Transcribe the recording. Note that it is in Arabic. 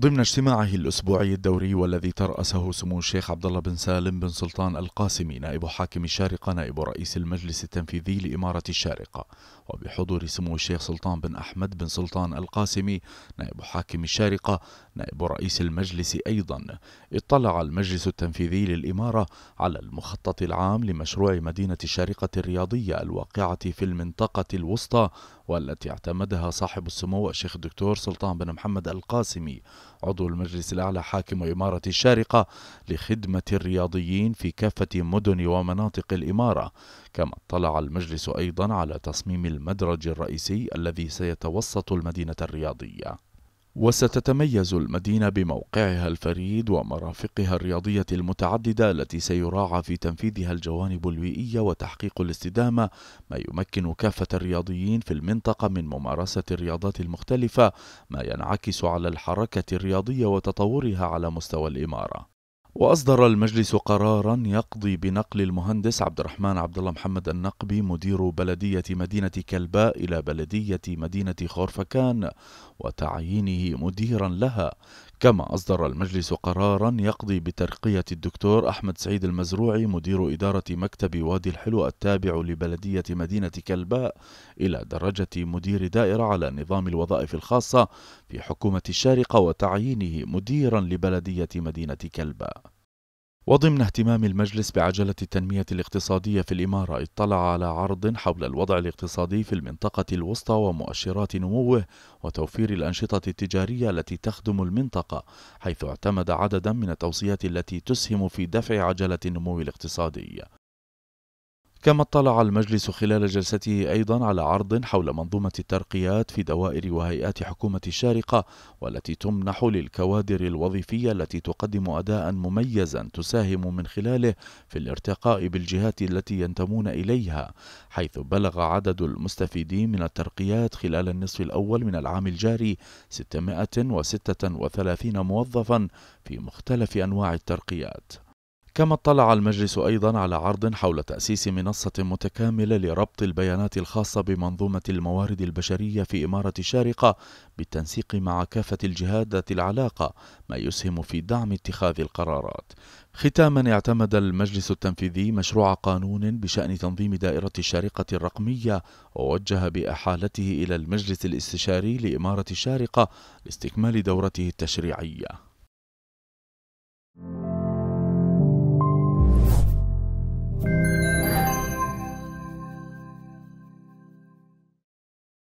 ضمن اجتماعه الاسبوعي الدوري والذي ترأسه سمو الشيخ عبد الله بن سالم بن سلطان القاسمي نائب حاكم الشارقه نائب رئيس المجلس التنفيذي لاماره الشارقه وبحضور سمو الشيخ سلطان بن احمد بن سلطان القاسمي نائب حاكم الشارقه نائب رئيس المجلس ايضا اطلع المجلس التنفيذي للاماره على المخطط العام لمشروع مدينه الشارقه الرياضيه الواقعه في المنطقه الوسطى والتي اعتمدها صاحب السمو الشيخ الدكتور سلطان بن محمد القاسمي عضو المجلس الأعلى حاكم إمارة الشارقة لخدمة الرياضيين في كافة مدن ومناطق الإمارة كما اطلع المجلس أيضا على تصميم المدرج الرئيسي الذي سيتوسط المدينة الرياضية وستتميز المدينة بموقعها الفريد ومرافقها الرياضية المتعددة التي سيراعى في تنفيذها الجوانب البيئية وتحقيق الاستدامة ما يمكن كافة الرياضيين في المنطقة من ممارسة الرياضات المختلفة ما ينعكس على الحركة الرياضية وتطورها على مستوى الإمارة وأصدر المجلس قرارا يقضي بنقل المهندس عبد الرحمن عبد الله محمد النقبي مدير بلدية مدينة كلباء إلى بلدية مدينة خورفكان وتعيينه مديرا لها كما أصدر المجلس قرارا يقضي بترقية الدكتور أحمد سعيد المزروعي مدير إدارة مكتب وادي الحلو التابع لبلدية مدينة كلباء إلى درجة مدير دائرة على نظام الوظائف الخاصة في حكومة الشارقة وتعيينه مديرا لبلدية مدينة كلباء وضمن اهتمام المجلس بعجلة التنمية الاقتصادية في الإمارة اطلع على عرض حول الوضع الاقتصادي في المنطقة الوسطى ومؤشرات نموه وتوفير الأنشطة التجارية التي تخدم المنطقة حيث اعتمد عددا من التوصيات التي تسهم في دفع عجلة النمو الاقتصادي كما اطلع المجلس خلال جلسته أيضا على عرض حول منظومة الترقيات في دوائر وهيئات حكومة الشارقة والتي تمنح للكوادر الوظيفية التي تقدم أداء مميزا تساهم من خلاله في الارتقاء بالجهات التي ينتمون إليها حيث بلغ عدد المستفيدين من الترقيات خلال النصف الأول من العام الجاري 636 موظفا في مختلف أنواع الترقيات كما اطلع المجلس أيضا على عرض حول تأسيس منصة متكاملة لربط البيانات الخاصة بمنظومة الموارد البشرية في إمارة الشارقة بالتنسيق مع كافة الجهات ذات العلاقة ما يسهم في دعم اتخاذ القرارات ختاما اعتمد المجلس التنفيذي مشروع قانون بشأن تنظيم دائرة الشارقة الرقمية ووجه بإحالته إلى المجلس الاستشاري لإمارة الشارقة لاستكمال دورته التشريعية